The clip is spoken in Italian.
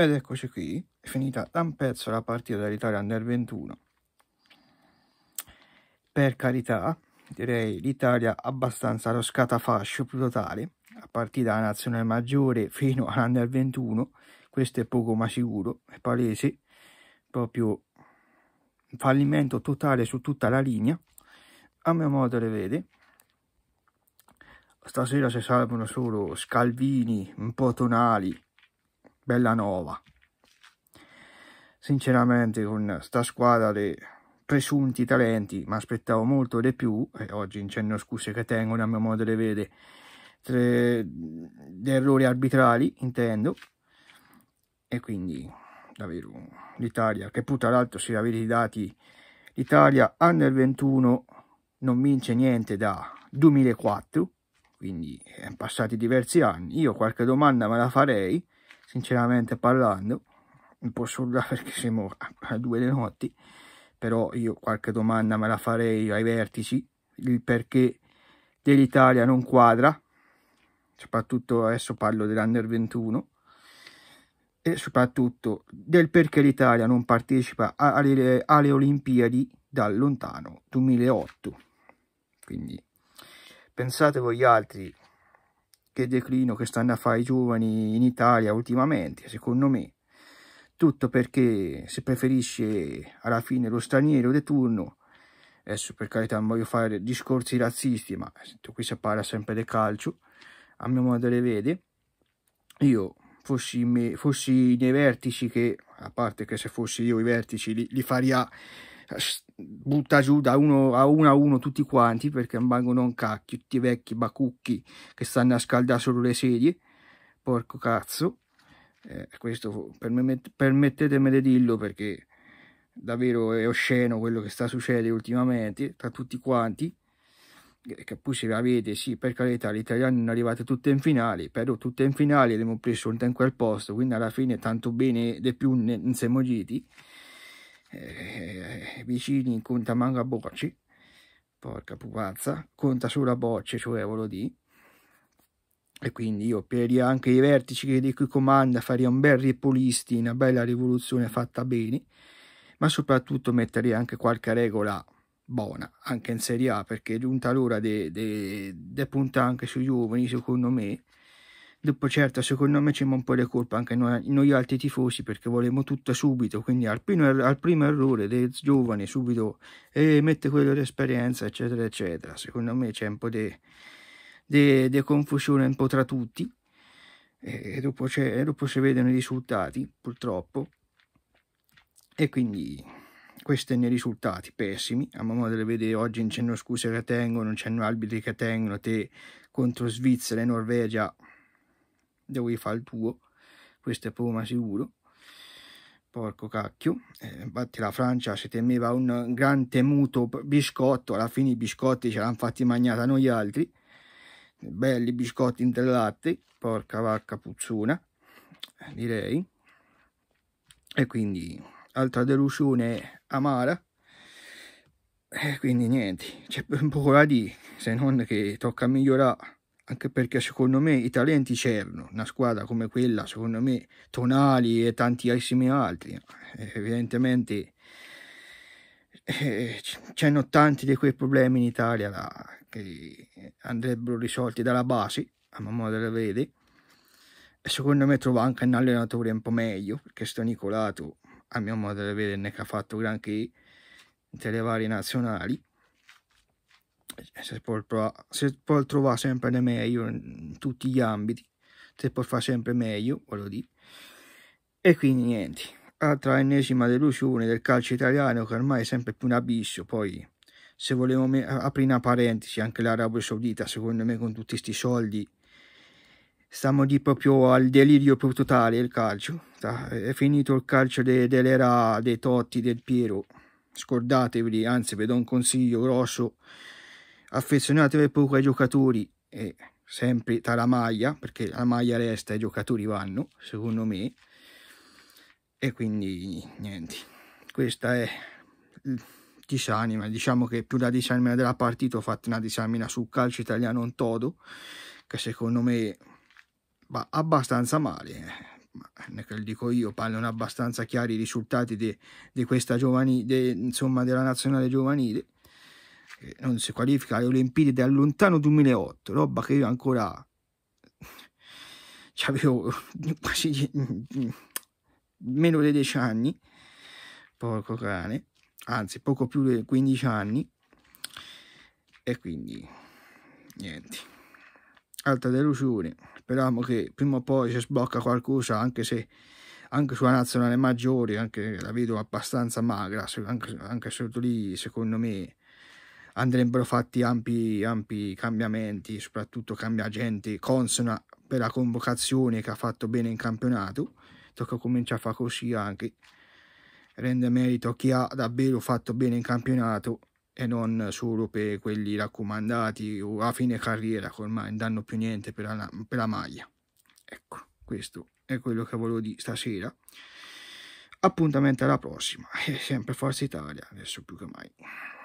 Ed eccoci qui, è finita da un pezzo la partita dell'Italia Under 21. Per carità, direi l'Italia abbastanza allo scatafascio più totale, a partire dalla nazionale maggiore fino all'Under 21, questo è poco ma sicuro, è palese, proprio fallimento totale su tutta la linea, a mio modo le vede. Stasera si salvano solo Scalvini, un po' Tonali, bella nuova. Sinceramente con sta squadra dei presunti talenti mi aspettavo molto di più e oggi non c'è scuse che tengono a mio modo di vedere tre errori arbitrali intendo e quindi davvero l'Italia che pur tra l'altro se avete i dati l'Italia under 21 non vince niente da 2004 quindi sono eh, passati diversi anni io qualche domanda me la farei sinceramente parlando, un po' sorda perché siamo a due le notti, però io qualche domanda me la farei ai vertici, il perché dell'Italia non quadra, soprattutto adesso parlo dell'Under 21, e soprattutto del perché l'Italia non partecipa alle, alle Olimpiadi dal lontano 2008. Quindi pensate voi altri che declino che stanno a fare i giovani in Italia ultimamente, secondo me. Tutto perché si preferisce alla fine lo straniero di turno. Adesso per carità non voglio fare discorsi razzisti, ma qui si parla sempre del calcio, a mio modo di vedere. Io fossi, me, fossi nei vertici che, a parte che se fossi io i vertici li, li faria butta giù da uno a uno a uno tutti quanti perché rimangono un cacchio, tutti i vecchi bacucchi che stanno a scaldare solo le sedie, porco cazzo, eh, questo permettetemi di dirlo perché davvero è osceno quello che sta succedendo ultimamente tra tutti quanti che poi se avete, sì, per carità, gli italiani hanno arrivato tutte in finale, però tutte in finale abbiamo preso in quel posto, quindi alla fine tanto bene di più non siamo giti eh, vicini conta manga bocci, porca pupazza, conta sulla bocce, cioè volo di. E quindi io per anche i vertici di cui comanda faria un bel ripulisti una bella rivoluzione fatta bene, ma soprattutto metterei anche qualche regola buona, anche in Serie A, perché giunta l'ora di puntare anche sui giovani, secondo me, Dopo certo, secondo me c'è un po' di colpa anche noi, noi, altri tifosi perché volevamo tutto subito, quindi al primo, er-, al primo errore dei giovani subito eh, mette quello di esperienza, eccetera, eccetera. Secondo me c'è un po' di confusione un po' tra tutti e dopo, e dopo si vedono i risultati, purtroppo. E quindi questi sono i risultati pessimi. A modo di vedere oggi non c'è scuse che tengono, non c'è arbitri che tengono, te contro Svizzera e Norvegia devi fare il tuo questo è proprio ma sicuro porco cacchio eh, infatti la Francia si temeva un gran temuto biscotto alla fine i biscotti ce l'hanno fatti mangiata noi altri belli biscotti interlatti porca vacca puzzona direi e quindi altra delusione amara e eh, quindi niente c'è poco da dire se non che tocca migliorare anche perché secondo me i talenti c'erano, una squadra come quella, secondo me Tonali e tantissimi altri, eh, evidentemente eh, c'erano tanti di quei problemi in Italia là, che andrebbero risolti dalla base, a man mano della vede, e secondo me trova anche un allenatore un po' meglio, perché sto Nicolato, a mio modo di vedere, ne ha fatto granché, tra le varie nazionali, eh, se può, provare, si può trovare sempre di meglio in tutti gli ambiti, si può fare sempre meglio, ve lo dico. E quindi niente, altra ah, ennesima delusione del calcio italiano che ormai è sempre più un abisso, poi se volevo aprire una parentesi, anche l'Arabia Saudita, secondo me con tutti questi soldi, stiamo di proprio al delirio più totale il calcio. È finito il calcio de, dell'era dei Totti, del Piero. Scordatevi, anzi vi do un consiglio grosso, affezionato per poco ai giocatori e sempre tra la maglia, perché la maglia resta e i giocatori vanno, secondo me. E quindi niente, questa è disanima, diciamo che più la disamina della partita ho fatto una disamina sul calcio italiano in todo, che secondo me va abbastanza male, eh. non che lo dico io, parlano abbastanza chiari i risultati di, questa giovanile, insomma della nazionale giovanile, che non si qualifica alle Olimpiadi dal lontano 2008, roba che io ancora avevo quasi meno di 10 anni, porco cane, anzi poco più di 15 anni, e quindi niente, altra delusione, speriamo che prima o poi si sbocca qualcosa, anche se anche sulla nazionale maggiore, anche la vedo abbastanza magra, anche, anche sotto lì secondo me andrebbero fatti ampi, ampi cambiamenti, soprattutto cambia gente consona per la convocazione che ha fatto bene in campionato, tocca cominciare a fare così anche, rende merito a chi ha davvero fatto bene in campionato e non solo per quelli raccomandati o a fine carriera che ormai non danno più niente per la, per la maglia. Ecco, questo è quello che volevo dire stasera. Appuntamento alla prossima, è eh, sempre Forza Italia, adesso più che mai.